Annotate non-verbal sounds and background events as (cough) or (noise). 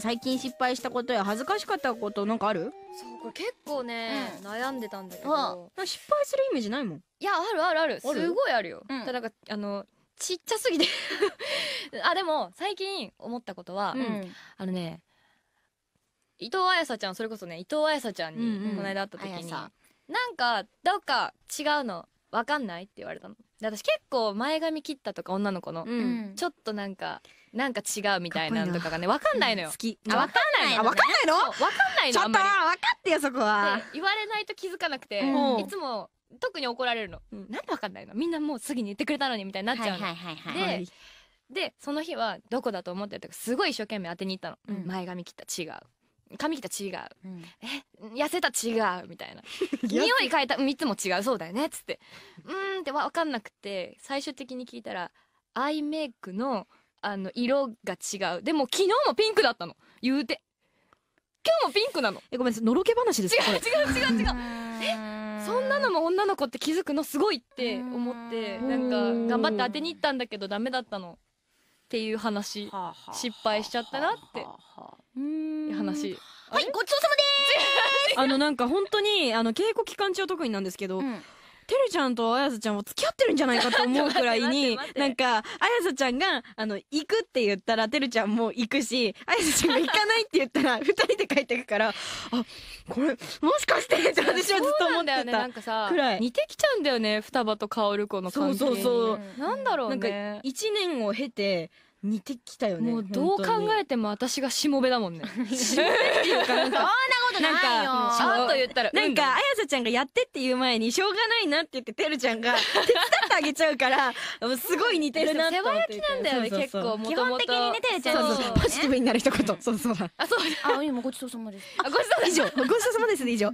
最近失敗したことや恥ずかしかったことなんかあるそうこれ結構ね、うん悩んでたんだけど失敗するイメージないもんいやあるあるあるあるすごいあるよ、うんただなんかあのちっちゃすぎて (laughs) あでも最近思ったことは、うんあのね伊藤彩紗ちゃんそれこそね伊藤彩紗ちゃんにんこの間会った時に、彩紗なんかどうか違うのわかんないって言われたので私結構前髪切ったとか女の子の、うんちょっとなんかなんか違うみたいなとかがねわかんないのよ好きあわかんないのわかんないのわかんないのちょっと分かってよそこは言われないと気づかなくていつも特に怒られるの、うん、なんでわかんないのみんなもうすぐに言ってくれたのにみたいになっちゃうの、はいはいはいでその日はどこだと思ってとかすごい一生懸命当てに行ったの、前髪切った違う髪切った違う、え痩せた違うみたいな (laughs) 匂い変えたいつも違うそうだよねっつってうんって分かんなくて最終的に聞いたらアイメイクのあの、色が違う。でも昨日もピンクだったの。言うて。今日もピンクなの。え、ごめんなさい。のろけ話です違う違う違う違う。えそんなのも女の子って気づくのすごいって思って、なんか、頑張って当てに行ったんだけどダメだったの。っていう話。失敗しちゃったなって。話。はい、ごちそうさまです (laughs) あの、なんか本当に、あの、稽古期間中特になんですけど、うんてるちゃんと綾瀬ちゃんも付き合ってるんじゃないかと思うくらいに (laughs) なんか綾瀬ちゃんがあの行くって言ったらてるちゃんも行くし綾瀬ちゃんが行かないって言ったら2 (laughs) 人で帰ってくからあこれもしかしてって私はずっと思ってた、ね、なんかさ似てきちゃうんだよね双葉と薫子の顔。係そうそうそうなんだろう、ね、なんか1年を経て似てきたよねもうどう考えても私がしもべだもんね (laughs) しもべっていうかなんかそうなんことないよ。ちょっと言ったら、なんか、あやちゃんがやってって言う前に、しょうがないなって言って、てるちゃんが、(laughs) 手伝ってあげちゃうから、すごい似てるなって世話きなんだよね、結構、基本的にね、てるちゃんそポジティブになる一言。そうそうあ、そうあ、今、ごちそうさまです。あ、ごちそう以上。ごちそうさまですね、以上。